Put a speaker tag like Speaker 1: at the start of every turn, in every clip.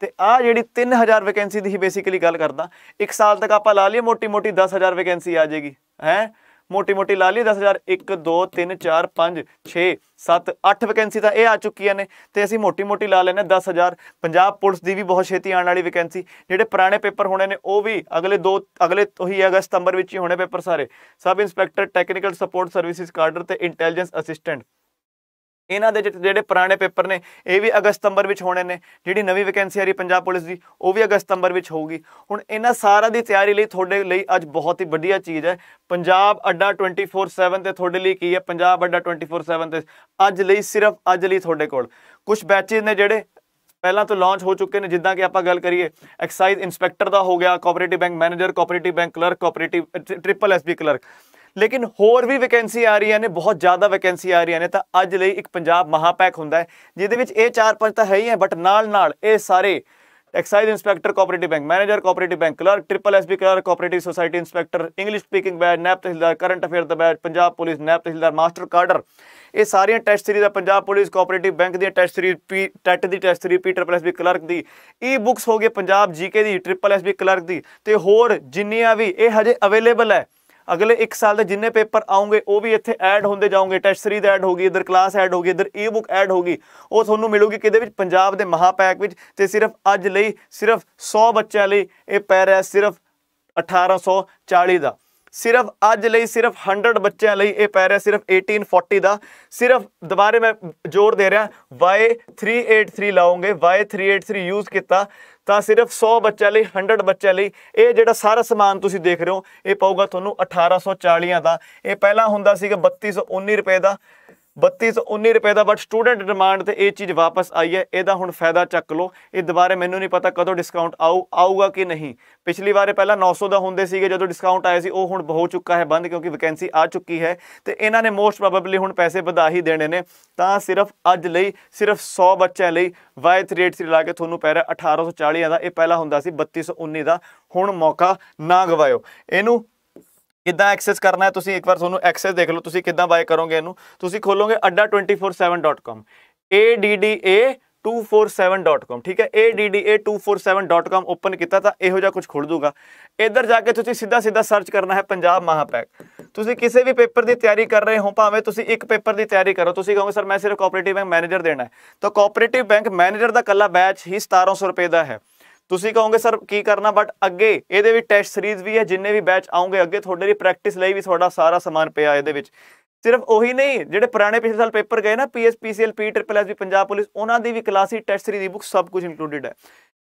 Speaker 1: ਤੇ ਆ ਜਿਹੜੀ 3000 ਵੈਕੈਂਸੀ ਦੀ ਹੀ ਬੇਸਿਕਲੀ ਗੱਲ ਕਰਦਾ ਇੱਕ ਸਾਲ ਤੱਕ ਆਪਾਂ ਲਾ ਲਈਏ ਮੋਟੀ-ਮੋਟੀ 10000 ਵੈਕੈਂਸੀ ਆ ਜਾਏਗੀ ਹੈ ਮੋਟੀ-ਮੋਟੀ ਲਾ ਲਈਏ 10000 1 2 3 4 5 6 7 8 ਵੈਕੈਂਸੀ ਤਾਂ ਇਹ ਆ ਚੁੱਕੀਆਂ ਨੇ ਤੇ ਅਸੀਂ ਮੋਟੀ-ਮੋਟੀ ਲਾ ਲੈਨੇ 10000 ਪੰਜਾਬ ਪੁਲਿਸ ਦੀ ਵੀ ਬਹੁਤ ਛੇਤੀ ਆਉਣ ਵਾਲੀ ਵੈਕੈਂਸੀ ਜਿਹੜੇ ਪੁਰਾਣੇ ਪੇਪਰ ਹੋਣੇ ਨੇ ਉਹ ਵੀ ਅਗਲੇ ਦੋ ਅਗਲੇ ਉਹੀ ਅਗਸਤ ਸਤੰਬਰ ਵਿੱਚ ਹੀ ਹੋਣੇ ਪੇਪਰ ਸਾਰੇ sub inspector technical support services cadre ਤੇ ਇੰਟੈਲੀਜੈਂਸ ਅਸਿਸਟੈਂਟ ਇਹਨਾਂ ਦੇ ਜਿਹੜੇ ਪੁਰਾਣੇ ਪੇਪਰ ਨੇ ਇਹ ਵੀ ਅਗਸਤ ਸਤੰਬਰ ਵਿੱਚ ਹੋਣੇ ਨੇ ਜਿਹੜੀ ਨਵੀਂ ਵੈਕੈਂਸੀ ਆ ਰਹੀ ਪੰਜਾਬ ਪੁਲਿਸ ਦੀ ਉਹ ਵੀ ਅਗਸਤ ਸਤੰਬਰ ਵਿੱਚ ਹੋਊਗੀ ਹੁਣ ਇਹਨਾਂ ਸਾਰਾ ਦੀ ਤਿਆਰੀ ਲਈ ਤੁਹਾਡੇ ਲਈ ਅੱਜ ਬਹੁਤ ਹੀ ਵਧੀਆ ਚੀਜ਼ ਹੈ ਪੰਜਾਬ ਅੱਡਾ 24/7 ਤੇ ਤੁਹਾਡੇ ਲਈ ਕੀ ਹੈ ਪੰਜਾਬ ਅੱਡਾ 24/7 ਤੇ ਅੱਜ ਲਈ ਸਿਰਫ ਅੱਜ ਲਈ ਤੁਹਾਡੇ ਕੋਲ ਕੁਝ ਬੈਚੇ ਨੇ ਜਿਹੜੇ ਪਹਿਲਾਂ ਤੋਂ ਲਾਂਚ ਹੋ ਚੁੱਕੇ ਨੇ ਜਿੱਦਾਂ ਕਿ ਆਪਾਂ ਗੱਲ ਕਰੀਏ ਐਕਸਾਈਜ਼ ਇਨਸਪੈਕਟਰ ਦਾ ਹੋ ਗਿਆ cooperative bank manager cooperative bank clerk cooperative triple SB clerk ਲੇਕਿਨ ਹੋਰ ਵੀ ਵੈਕੈਂਸੀ ਆ ਰਹੀਆਂ ਨੇ ਬਹੁਤ ਜ਼ਿਆਦਾ ਵੈਕੈਂਸੀ ਆ ਰਹੀਆਂ ਨੇ ਤਾਂ ਅੱਜ ਲਈ ਇੱਕ ਪੰਜਾਬ ਮਹਾਪੈਕ ਹੁੰਦਾ ਹੈ ਜਿਹਦੇ ਵਿੱਚ ਇਹ ਚਾਰ ਪੰਜ ਤਾਂ ਹੈ ਹੀ ਹੈ ਬਟ ਨਾਲ ਨਾਲ ਇਹ ਸਾਰੇ excise inspector cooperative bank manager cooperative bank clerk triple SB clerk cooperative society inspector English speaking batch ਨੈਪ ਤਹਿਸੀਲਦਾਰ ਕਰੰਟ ਅਫੇਅਰ ਦਾ ਬੈਚ ਪੰਜਾਬ ਪੁਲਿਸ ਨੈਪ ਤਹਿਸੀਲਦਾਰ ਮਾਸਟਰ ਕਾਡਰ ਇਹ ਸਾਰੀਆਂ ਟੈਸਟ ਸੀਰੀਜ਼ ਦਾ ਪੰਜਾਬ ਪੁਲਿਸ ਕੋਆਪਰੇਟਿਵ ਬੈਂਕ ਦੀ ਟੈਸਟ ਸੀਰੀਜ਼ ਪੀ ਟੈਟ ਦੀ ਟੈਸਟ ਸੀਰੀਜ਼ ਪੀਟਰ ਟ੍ਰਿਪਲ ਐਸਬੀ ਕਲਰਕ ਦੀ ਈ ਬੁੱਕਸ ਹੋ ਗਏ ਪੰਜਾਬ ਜੀਕੇ ਦੀ ਟ੍ਰਿਪਲ ਐਸਬੀ ਕਲਰਕ ਦੀ ਤੇ ਹੋਰ ਜਿੰਨੀਆਂ ਵੀ ਇਹ ਹਜੇ ਅਵੇਲੇਬਲ ਹੈ ਅਗਲੇ 1 ਸਾਲ ਦੇ ਜਿੰਨੇ ਪੇਪਰ ਆਉਂਗੇ ਉਹ ਵੀ ਇੱਥੇ ਐਡ ਹੁੰਦੇ ਜਾਓਗੇ ਟੈਸਟ ਸੀਰੀਜ਼ ਐਡ ਹੋਗੀ ਇਧਰ ਕਲਾਸ ਐਡ ਹੋਗੀ ਇਧਰ ਈ-ਬੁੱਕ ਐਡ ਹੋਗੀ ਉਹ ਤੁਹਾਨੂੰ ਮਿਲੂਗੀ ਕਿਹਦੇ ਵਿੱਚ ਪੰਜਾਬ ਦੇ ਮਹਾਪੈਕ ਵਿੱਚ ਤੇ ਸਿਰਫ ਅੱਜ ਲਈ ਸਿਰਫ 100 ਬੱਚਿਆਂ ਲਈ ਇਹ ਪੈ ਰਿਹਾ ਸਿਰਫ 1840 ਦਾ ਸਿਰਫ ਅੱਜ ਲਈ ਸਿਰਫ 100 ਬੱਚਿਆਂ ਲਈ ਇਹ ਪੈ ਰਿਹਾ ਸਿਰਫ 1840 ਦਾ ਸਿਰਫ ਦੁਬਾਰੇ ਮੈਂ ਜ਼ੋਰ ਦੇ ਰਿਹਾ Y383 ਲਾਉਂਗੇ Y383 ਯੂਜ਼ ਕੀਤਾ ਤਾਂ ਸਿਰਫ 100 ਬੱਚਿਆਂ ਲਈ 100 ਬੱਚਿਆਂ ਲਈ ਇਹ ਜਿਹੜਾ ਸਾਰਾ ਸਮਾਨ ਤੁਸੀਂ ਦੇਖ ਰਹੇ ਹੋ ਇਹ ਪਾਊਗਾ ਤੁਹਾਨੂੰ 1840 ਦਾ ਇਹ ਪਹਿਲਾਂ ਹੁੰਦਾ ਸੀਗਾ 3219 ਰੁਪਏ ਦਾ 3219 ਰੁਪਏ ਦਾ ਬਟ ਸਟੂਡੈਂਟ ਡਿਮਾਂਡ ਤੇ ਇਹ ਚੀਜ਼ ਵਾਪਸ ਆਈ ਹੈ ਇਹਦਾ ਹੁਣ ਫਾਇਦਾ ਚੱਕ ਲਓ ਇਹ ਦੁਬਾਰੇ ਮੈਨੂੰ ਨਹੀਂ ਪਤਾ ਕਦੋਂ ਡਿਸਕਾਊਂਟ ਆਊ ਆਊਗਾ ਕਿ ਨਹੀਂ ਪਿਛਲੀ ਵਾਰੇ ਪਹਿਲਾਂ 900 ਦਾ ਹੁੰਦੇ ਸੀਗੇ ਜਦੋਂ ਡਿਸਕਾਊਂਟ ਆਇਆ ਸੀ ਉਹ ਹੁਣ ਹੋ ਚੁੱਕਾ ਹੈ ਬੰਦ ਕਿਉਂਕਿ ਵੈਕੈਂਸੀ ਆ ਚੁੱਕੀ ਹੈ ਤੇ ਇਹਨਾਂ ਨੇ ਮੋਸਟ ਪ੍ਰੋਬਬਲੀ ਹੁਣ ਪੈਸੇ ਵਧਾ ਹੀ ਦੇਣੇ ਨੇ ਤਾਂ ਸਿਰਫ ਅੱਜ ਲਈ ਸਿਰਫ 100 ਬੱਚਿਆਂ ਲਈ ਵਾਇਥ ਰੇਟ ਸੀ ਲਾ ਕੇ ਤੁਹਾਨੂੰ ਪੈ ਰਿਹਾ 1840 ਦਾ ਇਹ ਪਹਿਲਾਂ ਹੁੰਦਾ ਸੀ 3219 ਦਾ ਹੁਣ ਮੌਕਾ ਨਾ ਗਵਾਇਓ ਇਹਨੂੰ ਕਿੱਦਾਂ ਐਕਸੈਸ ਕਰਨਾ ਹੈ ਤੁਸੀਂ ਇੱਕ ਵਾਰ ਤੁਹਾਨੂੰ ਐਕਸੈਸ ਦੇਖ ਲਓ ਤੁਸੀਂ ਕਿੱਦਾਂ ਬਾਏ ਕਰੋਗੇ ਇਹਨੂੰ ਤੁਸੀਂ ਖੋਲੋਗੇ adda247.com adda247.com ਠੀਕ ਹੈ adda247.com ਓਪਨ ਕੀਤਾ ਤਾਂ ਇਹੋ ਜਿਹਾ ਕੁਝ ਖੁੱਲ ਜਾਊਗਾ ਇੱਧਰ ਜਾ ਕੇ ਤੁਸੀਂ ਸਿੱਧਾ ਸਿੱਧਾ ਸਰਚ ਕਰਨਾ ਹੈ ਪੰਜਾਬ ਮਹਾਪੈਕ ਤੁਸੀਂ ਕਿਸੇ ਵੀ ਪੇਪਰ ਦੀ ਤਿਆਰੀ ਕਰ ਰਹੇ ਹੋ ਭਾਵੇਂ ਤੁਸੀਂ ਇੱਕ ਪੇਪਰ ਦੀ ਤਿਆਰੀ ਕਰੋ ਤੁਸੀਂ ਕਹੋਗੇ ਸਰ ਮੈਂ ਸਿਰਫ ਕੋਆਪਰੇਟਿਵ ਬੈਂਕ ਮੈਨੇਜਰ ਦੇਣਾ ਹੈ ਤਾਂ ਕੋਆਪਰੇਟਿਵ ਬੈਂਕ ਮੈਨੇਜਰ ਦਾ ਕੱਲਾ ਬੈਚ ਹੀ 1700 ਰੁਪਏ ਦਾ ਹੈ ਤੁਸੀਂ ਕਹੋਗੇ ਸਰ ਕੀ ਕਰਨਾ ਬਟ ਅੱਗੇ ਇਹਦੇ ਵੀ ਟੈਸਟ ਸੀਰੀਜ਼ ਵੀ ਹੈ ਜਿੰਨੇ ਵੀ ਬੈਚ ਆਉਂਗੇ ਅੱਗੇ ਤੁਹਾਡੇ ਲਈ ਪ੍ਰੈਕਟਿਸ ਲਈ ਵੀ ਤੁਹਾਡਾ ਸਾਰਾ ਸਮਾਨ ਪਿਆ ਇਹਦੇ ਵਿੱਚ ਸਿਰਫ ਉਹੀ ਨਹੀਂ ਜਿਹੜੇ ਪੁਰਾਣੇ ਪਿਛਲੇ ਸਾਲ ਪੇਪਰ ਗਏ ਨਾ ਪੀਐਸਪੀਸੀਐਲ ਪੀ ਟ੍ਰਿਪਲ ਐਸ ਵੀ ਪੰਜਾਬ ਪੁਲਿਸ ਉਹਨਾਂ ਦੀ ਵੀ ਕਲਾਸੀ ਟੈਸਟ ਸੀਰੀਜ਼ ਦੀ ਬੁੱਕ ਸਭ ਕੁਝ ਇਨਕਲੂਡਡ ਹੈ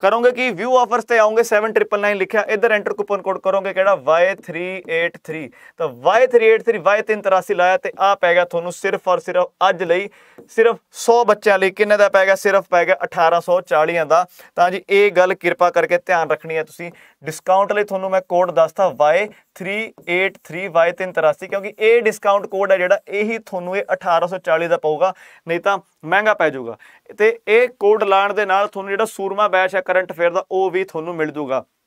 Speaker 1: ਕਰੋਗੇ ਕਿ ਵਿਊ ਆਫਰਸ ਤੇ ਆਉਂਗੇ 7999 ਲਿਖਿਆ ਇਧਰ ਐਂਟਰ ਕੂਪਨ ਕੋਡ ਕਰੋਗੇ ਕਿਹੜਾ Y383 ਤਾਂ Y383 Y383 ਲਾਇਆ ਤੇ ਆ ਪੈਗਾ ਤੁਹਾਨੂੰ ਸਿਰਫ ਔਰ ਸਿਰਫ ਅੱਜ ਲਈ ਸਿਰਫ 100 ਬੱਚਿਆਂ ਲਈ ਕਿੰਨੇ ਦਾ ਪੈਗਾ ਸਿਰਫ ਪੈਗਾ 1840 ਦਾ ਤਾਂ ਜੀ ਇਹ ਗੱਲ ਕਿਰਪਾ ਕਰਕੇ ਧਿਆਨ ਰੱਖਣੀ ਹੈ ਤੁਸੀਂ ਡਿਸਕਾਊਂਟ ਲਈ ਤੁਹਾਨੂੰ ਮੈਂ ਕੋਡ ਦੱਸਤਾ Y 383283 ਕਿਉਂਕਿ ਇਹ ਡਿਸਕਾਊਂਟ ਕੋਡ ਹੈ ਜਿਹੜਾ ਇਹੀ ਤੁਹਾਨੂੰ ਇਹ 1840 ਦਾ ਪਊਗਾ ਨਹੀਂ ਤਾਂ ਮਹਿੰਗਾ ਪੈ ਜਾਊਗਾ ਤੇ ਇਹ ਕੋਡ ਲਾਣ ਦੇ ਨਾਲ ਤੁਹਾਨੂੰ ਜਿਹੜਾ ਸੂਰਮਾ ਬੈਚ ਹੈ ਕਰੰਟ ਅਫੇਅਰ ਦਾ ਉਹ ਵੀ ਤੁਹਾਨੂੰ ਮਿਲ ਜਾਊਗਾ